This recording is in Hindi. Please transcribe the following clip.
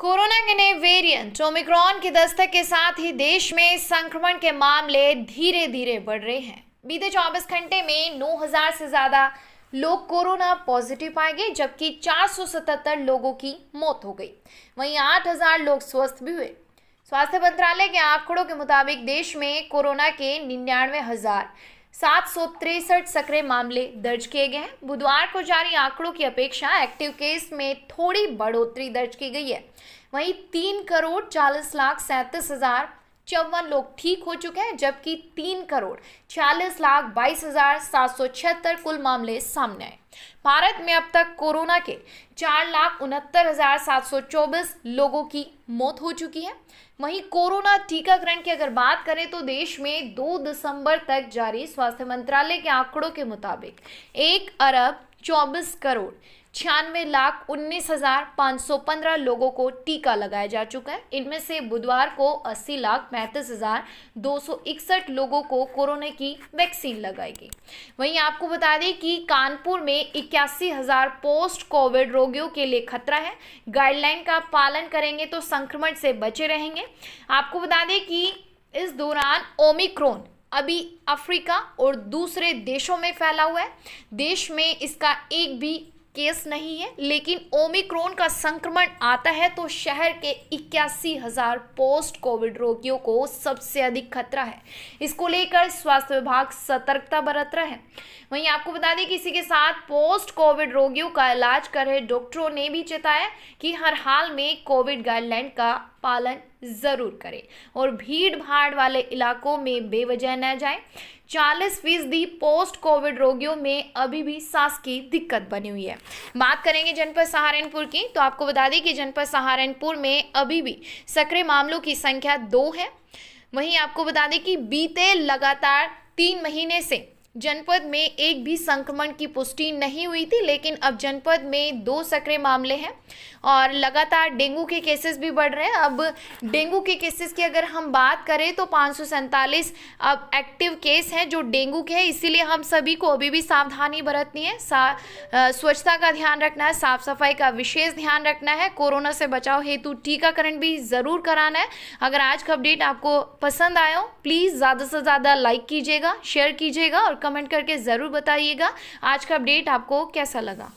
कोरोना के नए वेरिएंट ओमिक्रॉन की दस्तक के साथ ही देश में संक्रमण के मामले धीरे धीरे बढ़ रहे हैं बीते 24 घंटे में 9000 से ज्यादा लोग कोरोना पॉजिटिव पाए गए जबकि 477 लोगों की मौत हो गई वहीं 8000 लोग स्वस्थ भी हुए स्वास्थ्य मंत्रालय के आंकड़ों के मुताबिक देश में कोरोना के निन्यानवे हजार सात सक्रिय मामले दर्ज किए गए हैं बुधवार को जारी आंकड़ों की अपेक्षा एक्टिव केस में थोड़ी बढ़ोतरी दर्ज की गई है वहीं तीन करोड़ चालीस लाख सैंतीस हजार चौवन लोग ठीक हो चुके हैं जबकि तीन करोड़ छियालीस लाख बाईस हजार सात सौ छिहत्तर कुल मामले सामने आए भारत में अब तक कोरोना के चार लाख उनहत्तर हजार सात सौ चौबीस लोगों की मौत हो चुकी है वहीं कोरोना टीकाकरण की अगर बात करें तो देश में 2 दिसंबर तक जारी स्वास्थ्य मंत्रालय के आंकड़ों के मुताबिक एक अरब चौबीस करोड़ छियानवे लाख उन्नीस हजार पाँच सौ पंद्रह लोगों को टीका लगाया जा चुका है इनमें से बुधवार को अस्सी लाख पैंतीस हजार दो सौ इकसठ लोगों को कोरोना की वैक्सीन लगाई गई वहीं आपको बता दें कि कानपुर में इक्यासी हजार पोस्ट कोविड रोगियों के लिए खतरा है गाइडलाइन का पालन करेंगे तो संक्रमण से बचे रहेंगे आपको बता दें कि इस दौरान ओमिक्रोन अभी अफ्रीका और दूसरे देशों में फैला हुआ है देश में इसका एक भी केस नहीं है लेकिन ओमिक्रोन का संक्रमण आता है तो शहर के इक्यासी हजार पोस्ट कोविड रोगियों को सबसे अधिक खतरा है इसको लेकर स्वास्थ्य विभाग सतर्कता बरत रहा है वहीं आपको बता दें कि इसी के साथ पोस्ट कोविड रोगियों का इलाज कर रहे डॉक्टरों ने भी चेताया कि हर हाल में कोविड गाइडलाइन का पालन ज़रूर करें और भीड़ भाड़ वाले इलाकों में बेवजह न जाएं चालीस फीसदी पोस्ट कोविड रोगियों में अभी भी सांस की दिक्कत बनी हुई है बात करेंगे जनपद सहारनपुर की तो आपको बता दें कि जनपद सहारनपुर में अभी भी सक्रिय मामलों की संख्या दो है वहीं आपको बता दें कि बीते लगातार तीन महीने से जनपद में एक भी संक्रमण की पुष्टि नहीं हुई थी लेकिन अब जनपद में दो सक्रिय मामले हैं और लगातार डेंगू के केसेस भी बढ़ रहे हैं अब डेंगू के केसेस की अगर हम बात करें तो पाँच अब एक्टिव केस हैं जो डेंगू के हैं इसीलिए हम सभी को अभी भी सावधानी बरतनी है सा स्वच्छता का ध्यान रखना है साफ सफाई का विशेष ध्यान रखना है कोरोना से बचाव हेतु टीकाकरण भी ज़रूर कराना है अगर आज का अपडेट आपको पसंद आया हो प्लीज़ ज़्यादा से ज़्यादा लाइक कीजिएगा शेयर कीजिएगा और कमेंट करके ज़रूर बताइएगा आज का अपडेट आपको कैसा लगा